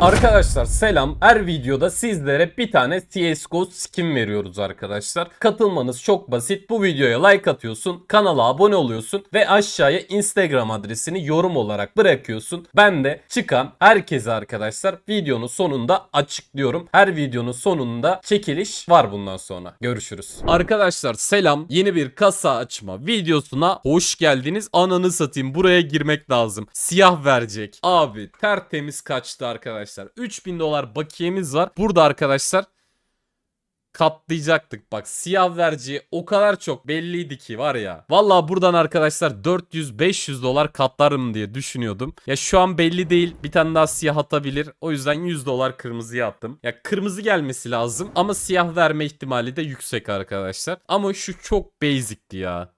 Arkadaşlar selam. Her videoda sizlere bir tane CSGO skin veriyoruz arkadaşlar. Katılmanız çok basit. Bu videoya like atıyorsun, kanala abone oluyorsun ve aşağıya Instagram adresini yorum olarak bırakıyorsun. Ben de çıkan herkese arkadaşlar videonun sonunda açıklıyorum. Her videonun sonunda çekiliş var bundan sonra. Görüşürüz. Arkadaşlar selam. Yeni bir kasa açma videosuna hoş geldiniz. Ananı satayım buraya girmek lazım. Siyah verecek. Abi tertemiz kaçtı arkadaşlar arkadaşlar. 3000 dolar bakiyemiz var. Burada arkadaşlar katlayacaktık. Bak siyah verici o kadar çok belliydi ki var ya. vallahi buradan arkadaşlar 400-500 dolar katlarım diye düşünüyordum. Ya şu an belli değil. Bir tane daha siyah atabilir. O yüzden 100 dolar kırmızıya attım. Ya kırmızı gelmesi lazım ama siyah verme ihtimali de yüksek arkadaşlar. Ama şu çok basic'ti ya.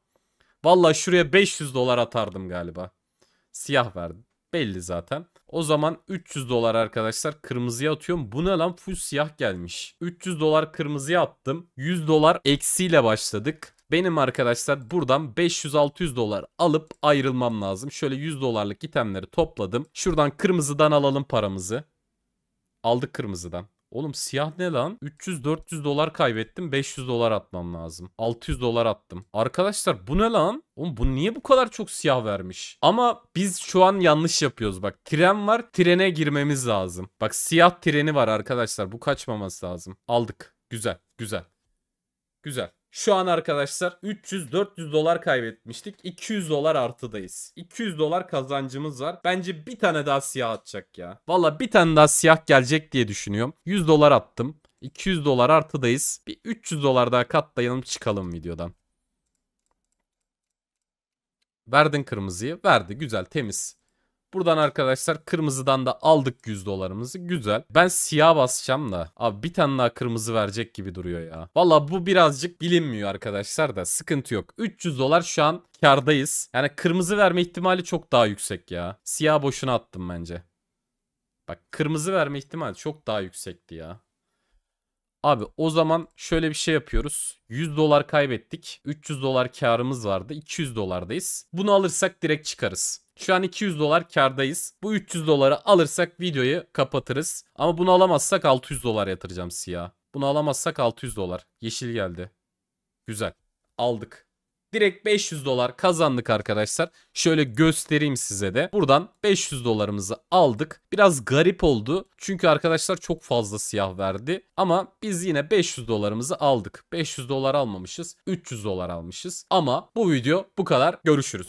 vallahi şuraya 500 dolar atardım galiba. Siyah verdim belli zaten. O zaman 300 dolar arkadaşlar kırmızıya atıyorum. Bu ne lan full siyah gelmiş. 300 dolar kırmızıya attım. 100 dolar eksiyle başladık. Benim arkadaşlar buradan 500-600 dolar alıp ayrılmam lazım. Şöyle 100 dolarlık itemleri topladım. Şuradan kırmızıdan alalım paramızı. Aldık kırmızıdan. Oğlum siyah ne lan? 300-400 dolar kaybettim. 500 dolar atmam lazım. 600 dolar attım. Arkadaşlar bu ne lan? Oğlum bu niye bu kadar çok siyah vermiş? Ama biz şu an yanlış yapıyoruz bak. Tren var. Trene girmemiz lazım. Bak siyah treni var arkadaşlar. Bu kaçmaması lazım. Aldık. Güzel. Güzel. Güzel. Şu an arkadaşlar 300-400 dolar kaybetmiştik. 200 dolar artıdayız. 200 dolar kazancımız var. Bence bir tane daha siyah atacak ya. Valla bir tane daha siyah gelecek diye düşünüyorum. 100 dolar attım. 200 dolar artıdayız. Bir 300 dolar daha katlayalım çıkalım videodan. Verdin kırmızıyı. Verdi. Güzel temiz. Buradan arkadaşlar kırmızıdan da aldık 100 dolarımızı. Güzel. Ben siyah basacağım da. Abi bir tane daha kırmızı verecek gibi duruyor ya. Valla bu birazcık bilinmiyor arkadaşlar da. Sıkıntı yok. 300 dolar şu an kardayız. Yani kırmızı verme ihtimali çok daha yüksek ya. Siyah boşuna attım bence. Bak kırmızı verme ihtimali çok daha yüksekti ya. Abi o zaman şöyle bir şey yapıyoruz. 100 dolar kaybettik. 300 dolar karımız vardı. 200 dolardayız. Bunu alırsak direkt çıkarız. Şu an 200 dolar kardayız. Bu 300 doları alırsak videoyu kapatırız. Ama bunu alamazsak 600 dolar yatıracağım siyah. Bunu alamazsak 600 dolar. Yeşil geldi. Güzel. Aldık. Direkt 500 dolar kazandık arkadaşlar. Şöyle göstereyim size de. Buradan 500 dolarımızı aldık. Biraz garip oldu. Çünkü arkadaşlar çok fazla siyah verdi. Ama biz yine 500 dolarımızı aldık. 500 dolar almamışız. 300 dolar almışız. Ama bu video bu kadar. Görüşürüz.